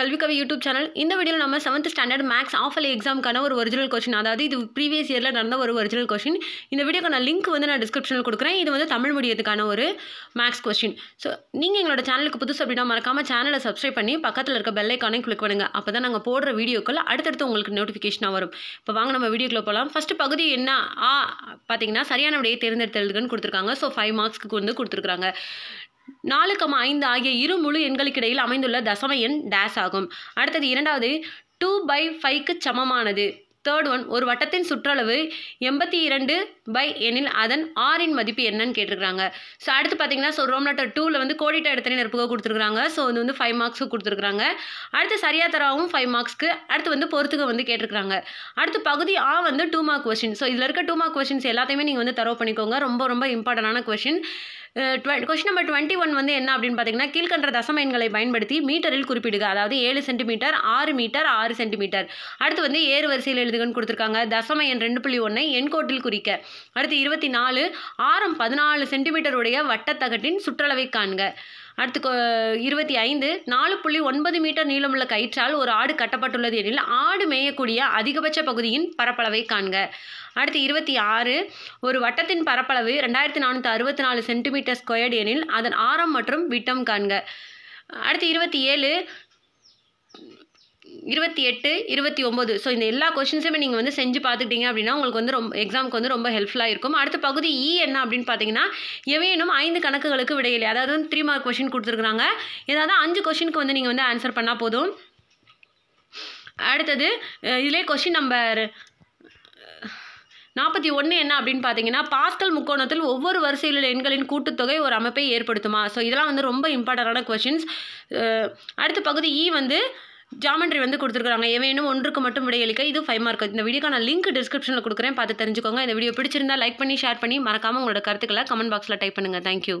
கல்விக்கவி YouTube channel இந்த வீடியோவில் நம்ம செவன்த் ஸ்டாண்டர்ட் மேக்ஸ் ஆஃபல் எக்ஸாமுக்கான ஒரு ஒரிஜினல் கொஷின் அதாவது இது ப்ரீவியஸ் இயரில் நடந்த ஒரு ஒரிஜினல் கொஷின் இந்த வீடியோக்கான லிங்க் வந்து நான் டிஸ்கிரிப்ஷனில் கொடுக்குறேன் இது வந்து தமிழ் மீடியத்துக்கான ஒரு மேக்ஸ் கொஷின் ஸோ நீங்கள் எங்களோட சேனலுக்கு புதுசு அப்படின்னா மறக்காமல் சேனலை சப்ஸ்கிரைப் பண்ணி பக்கத்தில் இருக்க பெல்லைக்கானே கிளிக் பண்ணுங்க அப்போ தான் நாங்கள் போடுற வீடியோக்கள் அடுத்தடுத்து உங்களுக்கு நோட்டிஃபிகேஷனாக வரும் இப்போ வாங்க நம்ம வீடியோக்குள்ளே போகலாம் ஃபஸ்ட் பகுதி என்ன ஆ பார்த்தீங்கன்னா சரியான விடையை தேர்ந்தெடுத்துன்னு கொடுத்துருக்காங்க ஸோ ஃபைவ் மார்க்ஸ்க்கு வந்து கொடுத்துருக்காங்க நாலுக்கம் ஐந்து ஆகிய இரு முழு எண்களுக்கிடையில் அமைந்துள்ள தசம எண் டேஸ் ஆகும் அடுத்தது இரண்டாவது டூ பை ஃபைவ்க்கு சமமானது தேர்ட் ஒன் ஒரு வட்டத்தின் சுற்றளவு எண்பத்தி இரண்டு பை எனில் அதன் ஆரின் மதிப்பு என்னன்னு கேட்டிருக்காங்க ஸோ அடுத்து பார்த்தீங்கன்னா ஸோ ரோம் லெட்டர் டூவில் வந்து கோடிட்ட இடத்துல நெருப்புக கொடுத்துருக்காங்க ஸோ இது வந்து ஃபைவ் மார்க்ஸும் கொடுத்துருக்காங்க அடுத்து சரியாக தராவும் ஃபைவ் மார்க்ஸ்க்கு அடுத்து வந்து பொறுத்துக்க வந்து கேட்டிருக்காங்க அடுத்து பகுதி ஆ வந்து டூ மார்க் கொஷின் ஸோ இதில் இருக்க டூ மார்க் கொஷின்ஸ் எல்லாத்தையுமே நீங்கள் வந்து தரவு பண்ணிக்கோங்க ரொம்ப ரொம்ப இம்பார்ட்டண்டான question question number twenty one வந்து என்ன அப்படின்னு பார்த்தீங்கன்னா கீழ்கன்ற தசம எண்களை பயன்படுத்தி மீட்டரில் குறிப்பிடுக அதாவது ஏழு சென்டிமீட்டர் ஆறு மீட்டர் ஆறு சென்டிமீட்டர் அடுத்து வந்து ஏறு வரிசையில் எழுதுகன்னு கொடுத்துருக்காங்க தசம எண் ரெண்டு புள்ளி ஒன்றை எண்கோட்டில் குறிக்க அடுத்து இருபத்தி நாலு ஆறம் பதினாலு சென்டிமீட்டருடைய வட்டத்தகட்டின் சுற்றளவை காண்க அடுத்து இருபத்தி ஐந்து நாலு புள்ளி ஒன்பது மீட்டர் நீளமுள்ள கயிற்றால் ஒரு ஆடு கட்டப்பட்டுள்ளது எனில் ஆடு மேயக்கூடிய அதிகபட்ச பகுதியின் பரப்பளவை காண்க அடுத்து இருபத்தி ஆறு ஒரு வட்டத்தின் பரப்பளவு ரெண்டாயிரத்தி நானூற்றி அறுபத்தி நாலு சென்டிமீட்டர் ஸ்கொயர்டு எனில் அதன் ஆரம் மற்றும் விட்டம் காண்க அடுத்து இருபத்தி ஏழு இருபத்தி எட்டு இருபத்தி ஒம்பது ஸோ இந்த எல்லா கொஷின்ஸுமே நீங்கள் வந்து செஞ்சு பார்த்துக்கிட்டீங்க அப்படின்னா உங்களுக்கு வந்து ரொம்ப எக்ஸாமுக்கு வந்து ரொம்ப ஹெல்ப்ஃபுல்லாக இருக்கும் அடுத்த பகுதி இ e என்ன அப்படின்னு பார்த்தீங்கன்னா எவையேனும் ஐந்து கணக்குகளுக்கு விடையில்லை அதாவது வந்து த்ரீ மார்க் கொஷின் கொடுத்துருக்குறாங்க ஏதாவது அஞ்சு கொஷினுக்கு வந்து நீங்கள் வந்து ஆன்சர் பண்ணால் போதும் அடுத்தது இதிலே கொஷின் நம்பர் நாற்பத்தி ஒன்று என்ன அப்படின்னு பார்த்தீங்கன்னா பாஸ்கல் முக்கோணத்தில் ஒவ்வொரு வரிசையில் உள்ள எண்களின் கூட்டுத்தொகை ஒரு அமைப்பை ஏற்படுத்துமா ஸோ இதெல்லாம் வந்து ரொம்ப இம்பார்ட்டண்டான கொஷின்ஸ் அடுத்த பகுதி இ e வந்து ஜாமெண்ட்ரி வந்து கொடுத்துருக்காங்க ஏவேனும் ஒன்றுக்கு மட்டும் விடையளிக்க இது ஃபைவ் மார்க் இந்த வீடியோக்கான லிங்க் டிஸ்கிரிப்ஷனில் கொடுக்குறேன் பார்த்து தெரிஞ்சுக்கோங்க இந்த வீடியோ பிடிச்சிருந்தா லைக் பண்ணி ஷேர் பண்ணி மறக்காமல் உங்களோட கருத்துக்களை கமெண்ட் பாக்ஸில் டைப் பண்ணுங்கள் தேங்க்யூ